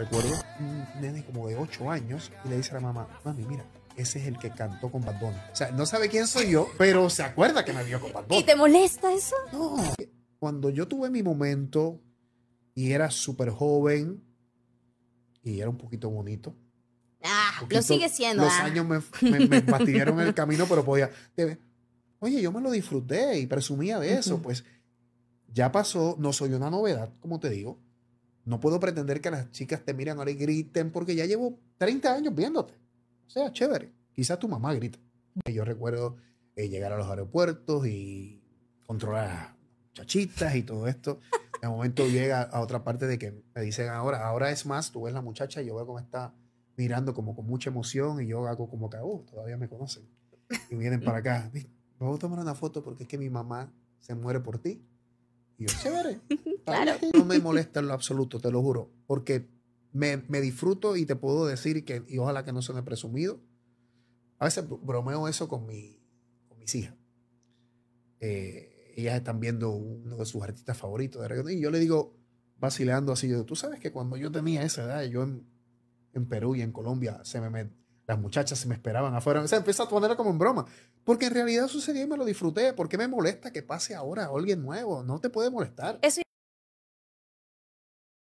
recuerdo, un nene como de 8 años y le dice a la mamá, mami, mira, ese es el que cantó con Bad Bunny. O sea, no sabe quién soy yo, pero se acuerda que me vio con Bad Bunny. ¿Y te molesta eso? No. Cuando yo tuve mi momento y era súper joven y era un poquito bonito. Ah, lo sigue siendo. Los ah. años me, me, el camino, pero podía. Oye, yo me lo disfruté y presumía de eso. Pues ya pasó, no soy una novedad, como te digo no puedo pretender que las chicas te miren ahora y griten porque ya llevo 30 años viéndote. O sea, chévere. Quizás tu mamá grita. Yo recuerdo eh, llegar a los aeropuertos y controlar a chachitas y todo esto. De momento llega a otra parte de que me dicen ahora, ahora es más, tú ves la muchacha y yo veo cómo está mirando como con mucha emoción y yo hago como que, oh, todavía me conocen. Y vienen para acá. Vamos a tomar una foto porque es que mi mamá se muere por ti. Y yo, chévere. No me molesta en lo absoluto, te lo juro. Porque me, disfruto y te puedo decir que, y ojalá que no se me presumido. A veces bromeo eso con, mi, con mis hijas. Eh, ellas están viendo uno de sus artistas favoritos de Y yo le digo, vacileando así, tú sabes que cuando yo tenía esa edad, yo en, en Perú y en Colombia, se me, las muchachas se me esperaban afuera. O sea, a ponerlo como en broma. Porque en realidad sucedió y me lo disfruté. ¿Por qué me molesta que pase ahora alguien nuevo? No te puede molestar.